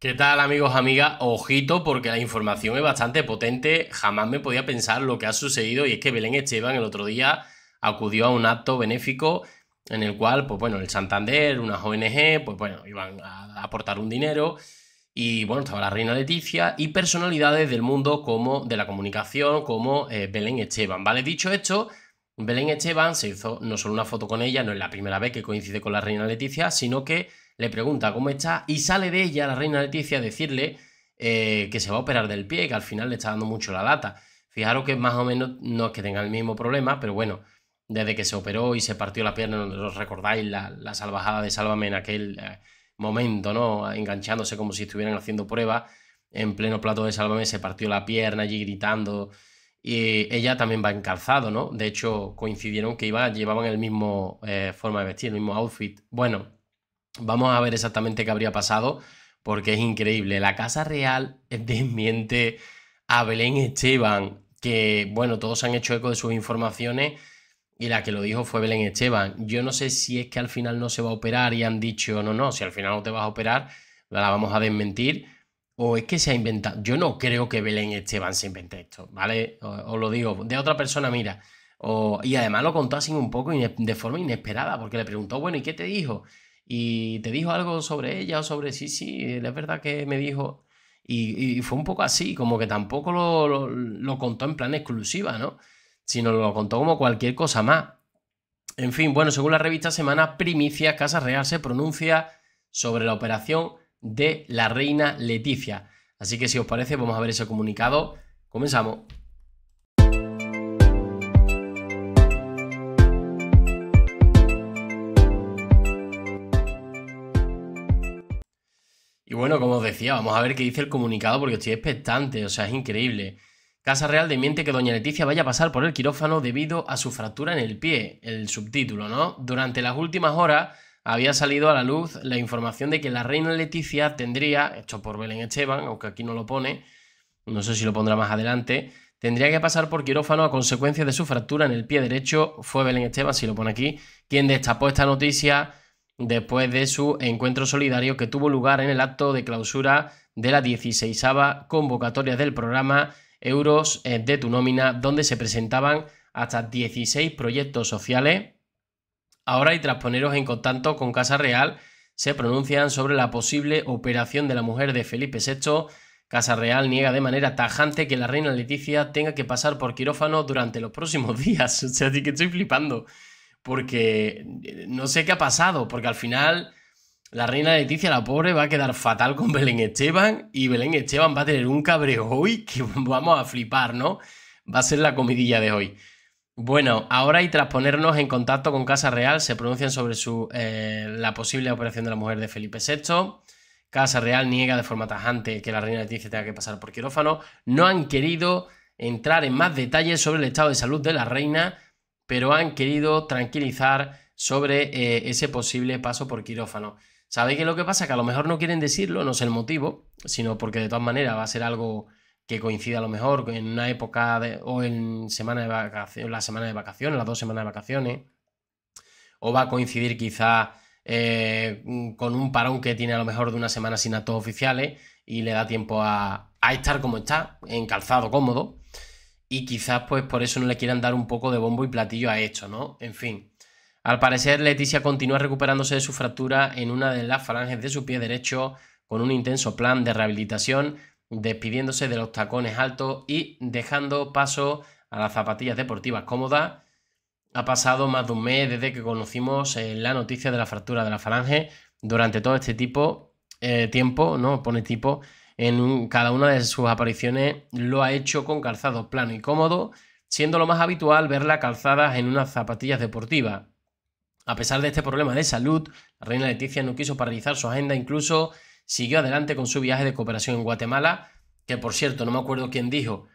¿Qué tal amigos, amigas? Ojito porque la información es bastante potente. Jamás me podía pensar lo que ha sucedido y es que Belén Esteban el otro día acudió a un acto benéfico en el cual, pues bueno, el Santander, unas ONG, pues bueno, iban a aportar un dinero y bueno, estaba la reina Leticia y personalidades del mundo como de la comunicación como eh, Belén Esteban, ¿vale? Dicho esto, Belén Esteban se hizo no solo una foto con ella, no es la primera vez que coincide con la reina Leticia, sino que le pregunta cómo está y sale de ella la reina Leticia a decirle eh, que se va a operar del pie, que al final le está dando mucho la lata. Fijaros que más o menos no es que tenga el mismo problema, pero bueno, desde que se operó y se partió la pierna, ¿os recordáis la, salvajada de Sálvame en aquel eh, momento, ¿no? Enganchándose como si estuvieran haciendo pruebas en pleno plato de Sálvame, se partió la pierna allí gritando. Y ella también va en ¿no? De hecho, coincidieron que iba, llevaban el mismo eh, forma de vestir, el mismo outfit. Bueno, Vamos a ver exactamente qué habría pasado, porque es increíble. La Casa Real desmiente a Belén Esteban, que, bueno, todos han hecho eco de sus informaciones y la que lo dijo fue Belén Esteban. Yo no sé si es que al final no se va a operar y han dicho, no, no, si al final no te vas a operar, la vamos a desmentir. O es que se ha inventado. Yo no creo que Belén Esteban se invente esto, ¿vale? Os lo digo. De otra persona, mira. y además lo contó así un poco de forma inesperada, porque le preguntó, bueno, ¿y qué te dijo? y te dijo algo sobre ella o sobre sí, sí, es verdad que me dijo. Y, fue un poco así, como que tampoco lo, lo, contó en plan exclusiva, ¿no? Sino lo contó como cualquier cosa más. En fin, bueno, según la revista Semana Primicia, Casa Real se pronuncia sobre la operación de la reina Leticia. Así que si os parece, vamos a ver ese comunicado. Comenzamos. bueno, como os decía, vamos a ver qué dice el comunicado porque estoy expectante, o sea, es increíble. Casa Real miente que doña Leticia vaya a pasar por el quirófano debido a su fractura en el pie, el subtítulo, ¿no? Durante las últimas horas había salido a la luz la información de que la reina Leticia tendría, hecho por Belén Esteban, aunque aquí no lo pone, no sé si lo pondrá más adelante, tendría que pasar por quirófano a consecuencia de su fractura en el pie derecho. Fue Belén Esteban, si lo pone aquí, quien destapó esta noticia después de su encuentro solidario que tuvo lugar en el acto de clausura de la 16 convocatoria del programa Euros de tu nómina, donde se presentaban hasta 16 proyectos sociales. Ahora y tras poneros en contacto con Casa Real, se pronuncian sobre la posible operación de la mujer de Felipe VI. Casa Real niega de manera tajante que la reina Leticia tenga que pasar por quirófano durante los próximos días. O sea, que estoy flipando porque eh, no sé qué ha pasado, porque al final la reina Leticia, la pobre, va a quedar fatal con Belén Esteban y Belén Esteban va a tener un cabreo hoy que vamos a flipar, ¿no? Va a ser la comidilla de hoy. Bueno, ahora y tras ponernos en contacto con Casa Real, se pronuncian sobre eh, la posible operación de la mujer de Felipe VI. Casa Real niega de forma tajante que la reina Leticia tenga que pasar por quirófano. No han querido entrar en más detalles sobre el estado de salud de la reina pero han querido tranquilizar sobre eh, ese posible paso por quirófano. ¿Sabéis que lo que pasa? Que a lo mejor no quieren decirlo, no es el motivo, sino porque de todas maneras va a ser algo que coincida a lo mejor en una época o en semana de vacaciones, la semana de vacaciones, las dos semanas de vacaciones, o va a coincidir quizá eh, con un parón que tiene a lo mejor de una semana sin actos oficiales y le da tiempo a, a estar como está, en calzado cómodo y quizás pues por eso no le quieran dar un poco de bombo y platillo a esto, ¿no? En fin. Al parecer, Leticia continúa recuperándose de su fractura en una de las falanges de su pie derecho con un intenso plan de rehabilitación, despidiéndose de los tacones altos y dejando paso a las zapatillas deportivas cómodas. Ha pasado más de un mes desde que conocimos eh, la noticia de la fractura de la falange. Durante todo este tipo, eh, tiempo, ¿no? Pone tipo, en cada una de sus apariciones lo ha hecho con calzado plano y cómodo, siendo lo más habitual verla calzada en unas zapatillas deportivas. A pesar de este problema de salud, la reina Leticia no quiso paralizar su agenda, incluso siguió adelante con su viaje de cooperación en Guatemala, que por cierto, no me acuerdo quién dijo,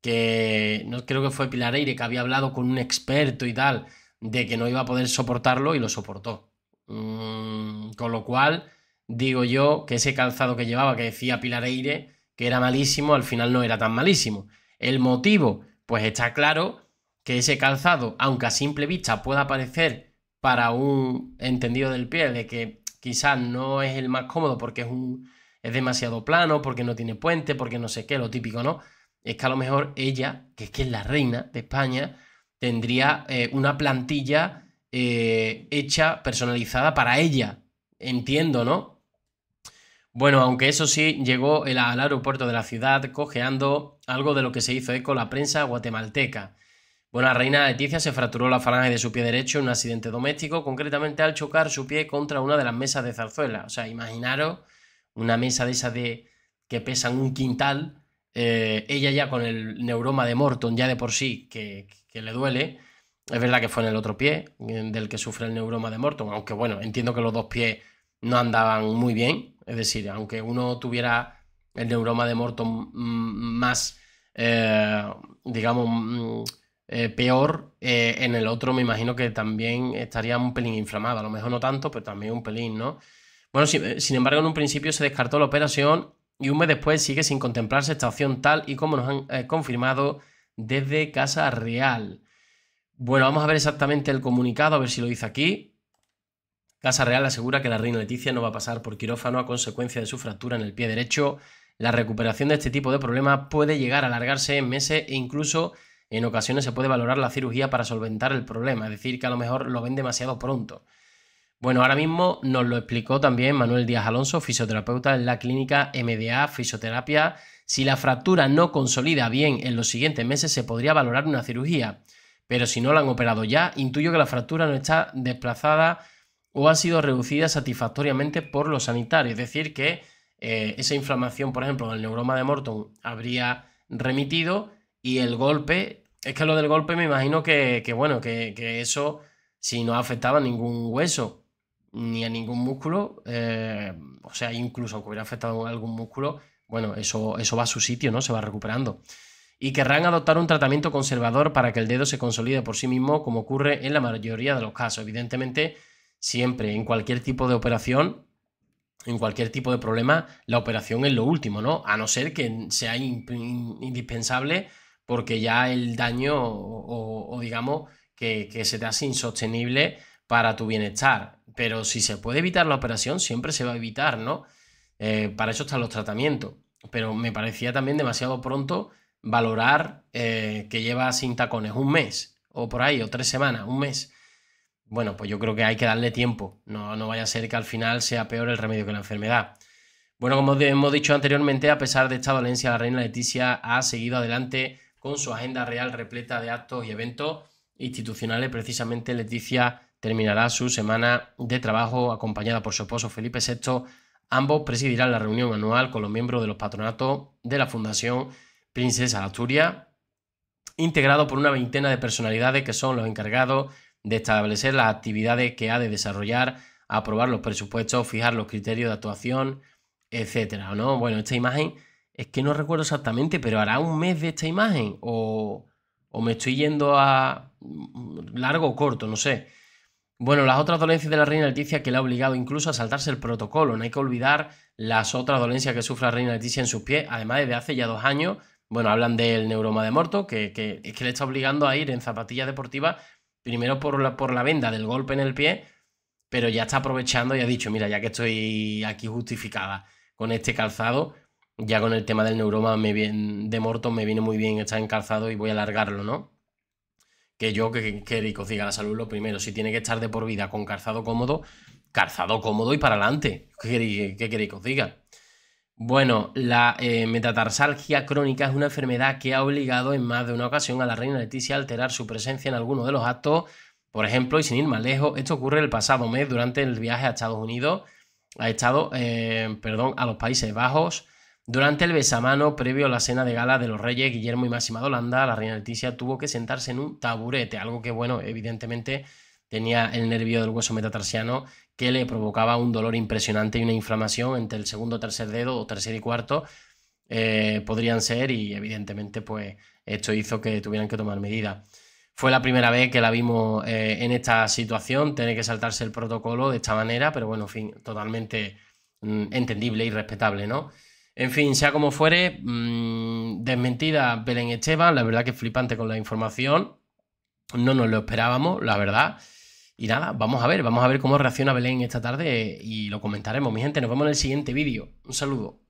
que no creo que fue Pilar que había hablado con un experto y tal, de que no iba a poder soportarlo y lo soportó. Mm, con lo cual, digo yo, que ese calzado que llevaba, que decía Pilar Eire, que era malísimo, al final no era tan malísimo. El motivo, pues está claro que ese calzado, aunque a simple vista pueda parecer para un entendido del pie de que quizás no es el más cómodo porque es, un, es demasiado plano, porque no tiene puente, porque no sé qué, lo típico, ¿no? Es que a lo mejor ella, que es que es la reina de España, tendría eh, una plantilla eh, hecha, personalizada para ella. Entiendo, ¿no? Bueno, aunque eso sí, llegó al aeropuerto de la ciudad cojeando algo de lo que se hizo eco la prensa guatemalteca. Bueno, la reina Leticia se fracturó la falange de su pie derecho en un accidente doméstico, concretamente al chocar su pie contra una de las mesas de zarzuela. O sea, imaginaros una mesa de esas de que pesan un quintal, eh, ella ya con el neuroma de Morton ya de por sí que, que, le duele. Es verdad que fue en el otro pie del que sufre el neuroma de Morton, aunque bueno, entiendo que los dos pies no andaban muy bien. Es decir, aunque uno tuviera el neuroma de Morton mm, más, eh, digamos, mm, eh, peor, eh, en el otro me imagino que también estaría un pelín inflamado. A lo mejor no tanto, pero también un pelín, ¿no? Bueno, sin, sin embargo, en un principio se descartó la operación y un mes después sigue sin contemplarse esta opción tal y como nos han confirmado desde Casa Real. Bueno, vamos a ver exactamente el comunicado, a ver si lo dice aquí. Casa Real asegura que la reina Leticia no va a pasar por quirófano a consecuencia de su fractura en el pie derecho. La recuperación de este tipo de problemas puede llegar a alargarse en meses e incluso en ocasiones se puede valorar la cirugía para solventar el problema, es decir, que a lo mejor lo ven demasiado pronto. Bueno, ahora mismo nos lo explicó también Manuel Díaz Alonso, fisioterapeuta en la clínica MDA Fisioterapia. Si la fractura no consolida bien en los siguientes meses, se podría valorar una cirugía. Pero si no la han operado ya, intuyo que la fractura no está desplazada o ha sido reducida satisfactoriamente por los sanitarios. Es decir, que eh, esa inflamación, por ejemplo, del neuroma de Morton habría remitido y el golpe, es que lo del golpe me imagino que, bueno, que, eso, si no afectaba a ningún hueso ni a ningún músculo, eh, o sea, incluso aunque hubiera afectado a algún músculo, bueno, eso, eso va a su sitio, ¿no? Se va recuperando. Y querrán adoptar un tratamiento conservador para que el dedo se consolide por sí mismo, como ocurre en la mayoría de los casos. Evidentemente, siempre, en cualquier tipo de operación, en cualquier tipo de problema, la operación es lo último, ¿no? A no ser que sea indispensable porque ya el daño o, digamos que, se te hace insostenible para tu bienestar. Pero si se puede evitar la operación, siempre se va a evitar, ¿no? Eh, para eso están los tratamientos. Pero me parecía también demasiado pronto valorar eh, que lleva sin tacones un mes o por ahí, o tres semanas, un mes bueno, pues yo creo que hay que darle tiempo. No, no vaya a ser que al final sea peor el remedio que la enfermedad. Bueno, como hemos dicho anteriormente, a pesar de esta dolencia, la reina Leticia ha seguido adelante con su agenda real repleta de actos y eventos institucionales. Precisamente Leticia terminará su semana de trabajo acompañada por su esposo Felipe VI. Ambos presidirán la reunión anual con los miembros de los patronatos de la Fundación Princesa de Asturias, integrado por una veintena de personalidades que son los encargados de establecer las actividades que ha de desarrollar, aprobar los presupuestos, fijar los criterios de actuación, etcétera, ¿no? Bueno, esta imagen es que no recuerdo exactamente, pero hará un mes de esta imagen o, me estoy yendo a mm, largo o corto, no sé. Bueno, las otras dolencias de la reina Leticia que le ha obligado incluso a saltarse el protocolo. No hay que olvidar las otras dolencias que sufre la reina Leticia en sus pies. Además, de hace ya dos años, bueno, hablan del neuroma de Morto, que, que es que le está obligando a ir en zapatillas deportivas primero por la, por la venda del golpe en el pie, pero ya está aprovechando y ha dicho, mira, ya que estoy aquí justificada con este calzado, ya con el tema del neuroma me de morto me viene muy bien estar en calzado y voy a alargarlo, ¿no? Que yo, que, que os diga la salud lo primero, si tiene que estar de por vida con calzado cómodo, calzado cómodo y para adelante, ¿qué queréis que diga? Bueno, la eh, metatarsalgia crónica es una enfermedad que ha obligado en más de una ocasión a la reina Leticia a alterar su presencia en alguno de los actos. Por ejemplo, y sin ir más lejos, esto ocurre el pasado mes durante el viaje a Estados Unidos, Ha Estado, eh, perdón, a los Países Bajos. Durante el besamano previo a la cena de gala de los reyes Guillermo y Máxima de Holanda, la reina Leticia tuvo que sentarse en un taburete, algo que, bueno, evidentemente tenía el nervio del hueso metatarsiano que le provocaba un dolor impresionante y una inflamación entre el segundo, tercer dedo o tercer y cuarto eh, podrían ser y evidentemente pues esto hizo que tuvieran que tomar medidas. Fue la primera vez que la vimos eh, en esta situación, tener que saltarse el protocolo de esta manera, pero bueno, en fin, totalmente mm, entendible y respetable, ¿no? En fin, sea como fuere, mm, desmentida Belén Esteban, la verdad que flipante con la información, no nos lo esperábamos, la verdad. Y nada, vamos a ver, vamos a ver cómo reacciona Belén esta tarde y lo comentaremos. Mi gente, nos vemos en el siguiente vídeo. Un saludo.